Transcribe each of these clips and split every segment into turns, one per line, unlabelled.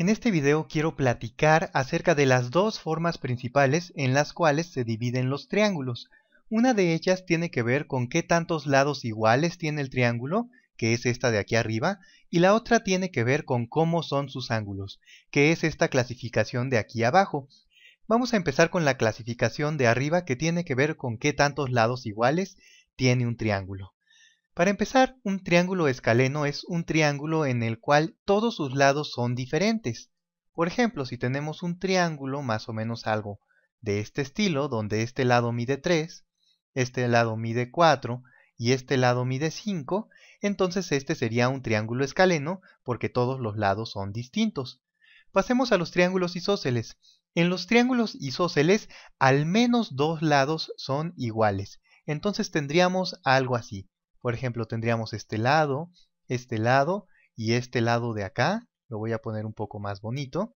En este video quiero platicar acerca de las dos formas principales en las cuales se dividen los triángulos. Una de ellas tiene que ver con qué tantos lados iguales tiene el triángulo, que es esta de aquí arriba, y la otra tiene que ver con cómo son sus ángulos, que es esta clasificación de aquí abajo. Vamos a empezar con la clasificación de arriba que tiene que ver con qué tantos lados iguales tiene un triángulo. Para empezar, un triángulo escaleno es un triángulo en el cual todos sus lados son diferentes. Por ejemplo, si tenemos un triángulo más o menos algo de este estilo, donde este lado mide 3, este lado mide 4 y este lado mide 5, entonces este sería un triángulo escaleno porque todos los lados son distintos. Pasemos a los triángulos isósceles. En los triángulos isósceles al menos dos lados son iguales. Entonces tendríamos algo así. Por ejemplo, tendríamos este lado, este lado y este lado de acá. Lo voy a poner un poco más bonito.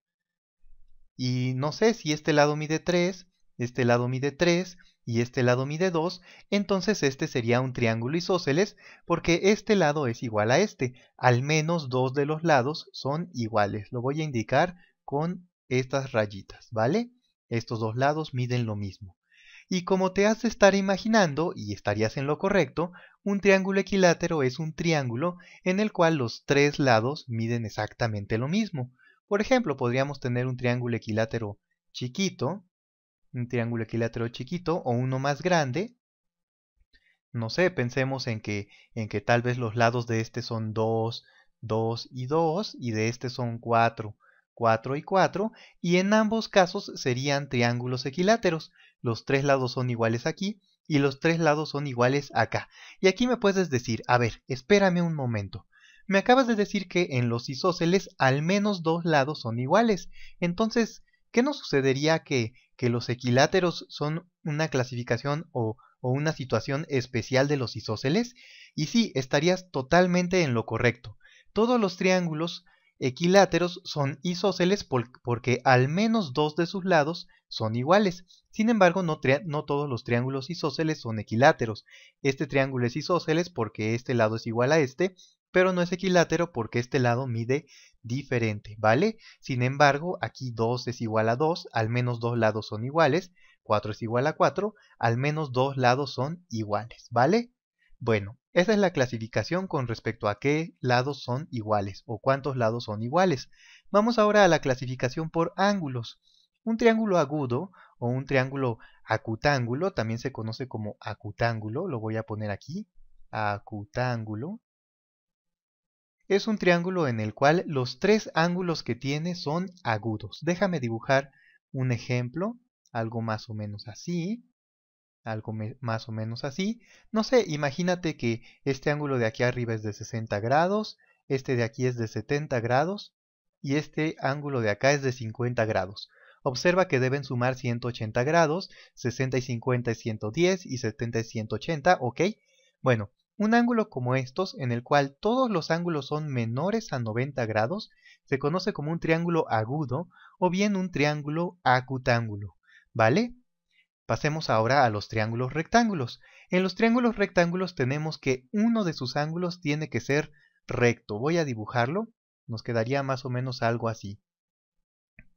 Y no sé si este lado mide 3, este lado mide 3 y este lado mide 2, entonces este sería un triángulo isósceles porque este lado es igual a este. Al menos dos de los lados son iguales. Lo voy a indicar con estas rayitas, ¿vale? Estos dos lados miden lo mismo. Y como te has de estar imaginando, y estarías en lo correcto, un triángulo equilátero es un triángulo en el cual los tres lados miden exactamente lo mismo. Por ejemplo, podríamos tener un triángulo equilátero chiquito, un triángulo equilátero chiquito o uno más grande. No sé, pensemos en que, en que tal vez los lados de este son 2, 2 y 2 y de este son 4. 4 y 4, y en ambos casos serían triángulos equiláteros. Los tres lados son iguales aquí y los tres lados son iguales acá. Y aquí me puedes decir, a ver, espérame un momento. Me acabas de decir que en los isósceles al menos dos lados son iguales. Entonces, ¿qué nos sucedería que, que los equiláteros son una clasificación o, una situación especial de los isósceles? Y sí, estarías totalmente en lo correcto. Todos los triángulos Equiláteros son isósceles porque al menos dos de sus lados son iguales. Sin embargo, no, todos los triángulos isósceles son equiláteros. Este triángulo es isósceles porque este lado es igual a este, pero no es equilátero porque este lado mide diferente, ¿vale? Sin embargo, aquí 2 es igual a 2, al menos dos lados son iguales, 4 es igual a 4, al menos dos lados son iguales, ¿vale? Bueno, esa es la clasificación con respecto a qué lados son iguales o cuántos lados son iguales. Vamos ahora a la clasificación por ángulos. Un triángulo agudo o un triángulo acutángulo, también se conoce como acutángulo, lo voy a poner aquí, acutángulo. Es un triángulo en el cual los tres ángulos que tiene son agudos. Déjame dibujar un ejemplo, algo más o menos así algo más o menos así. No sé, imagínate que este ángulo de aquí arriba es de 60 grados, este de aquí es de 70 grados y este ángulo de acá es de 50 grados. Observa que deben sumar 180 grados, 60 y 50 es 110 y 70 es 180, ¿ok? Bueno, un ángulo como estos, en el cual todos los ángulos son menores a 90 grados, se conoce como un triángulo agudo o bien un triángulo acutángulo, ¿vale? Pasemos ahora a los triángulos rectángulos. En los triángulos rectángulos tenemos que uno de sus ángulos tiene que ser recto. Voy a dibujarlo. Nos quedaría más o menos algo así.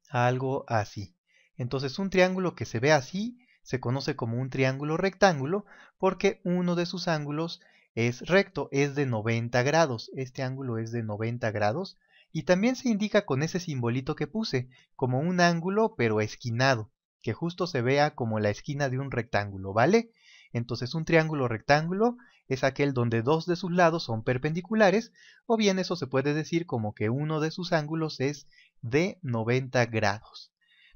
Algo así. Entonces un triángulo que se ve así se conoce como un triángulo rectángulo porque uno de sus ángulos es recto, es de 90 grados. Este ángulo es de 90 grados y también se indica con ese simbolito que puse, como un ángulo pero esquinado que justo se vea como la esquina de un rectángulo, ¿vale? Entonces un triángulo rectángulo es aquel donde dos de sus lados son perpendiculares, o bien eso se puede decir como que uno de sus ángulos es de 90 grados.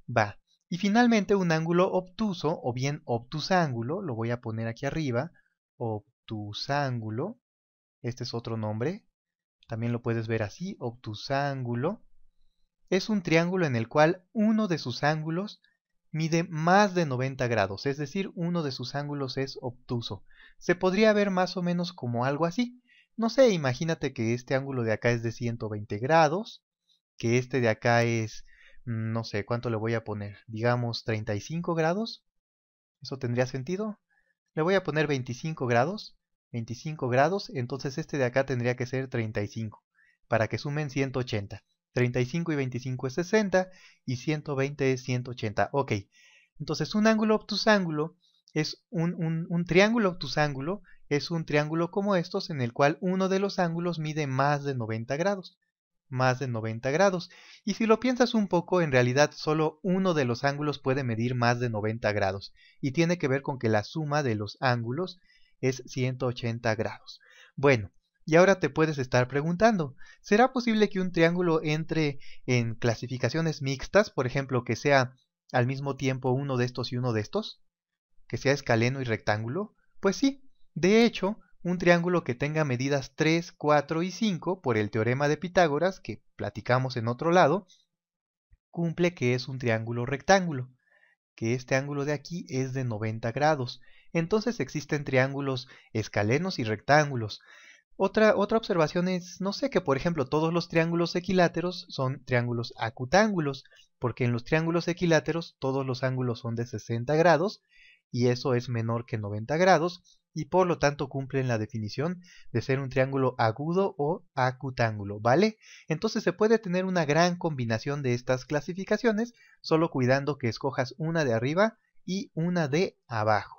Va. Y finalmente un ángulo obtuso, o bien obtusángulo, lo voy a poner aquí arriba, obtusángulo, este es otro nombre, también lo puedes ver así, obtusángulo, es un triángulo en el cual uno de sus ángulos mide más de 90 grados, es decir, uno de sus ángulos es obtuso. Se podría ver más o menos como algo así. No sé, imagínate que este ángulo de acá es de 120 grados, que este de acá es, mm, no sé, ¿cuánto le voy a poner? Digamos 35 grados. ¿Eso tendría sentido? Le voy a poner 25 grados. 25 grados, entonces este de acá tendría que ser 35, para que sumen 180. 35 y 25 es 60 y 120 es 180. Ok, entonces un ángulo ángulo es un, un, un triángulo obtusángulo, es un triángulo como estos en el cual uno de los ángulos mide más de 90 grados. Más de 90 grados. Y si lo piensas un poco, en realidad solo uno de los ángulos puede medir más de 90 grados. Y tiene que ver con que la suma de los ángulos es 180 grados. Bueno, y ahora te puedes estar preguntando, ¿será posible que un triángulo entre en clasificaciones mixtas, por ejemplo, que sea al mismo tiempo uno de estos y uno de estos? ¿Que sea escaleno y rectángulo? Pues sí, de hecho, un triángulo que tenga medidas 3, 4 y 5 por el teorema de Pitágoras que platicamos en otro lado, cumple que es un triángulo rectángulo, que este ángulo de aquí es de 90 grados. Entonces existen triángulos escalenos y rectángulos. Otra, otra observación es, no sé, que por ejemplo todos los triángulos equiláteros son triángulos acutángulos, porque en los triángulos equiláteros todos los ángulos son de 60 grados, y eso es menor que 90 grados, y por lo tanto cumplen la definición de ser un triángulo agudo o acutángulo, ¿vale? Entonces se puede tener una gran combinación de estas clasificaciones, solo cuidando que escojas una de arriba y una de abajo.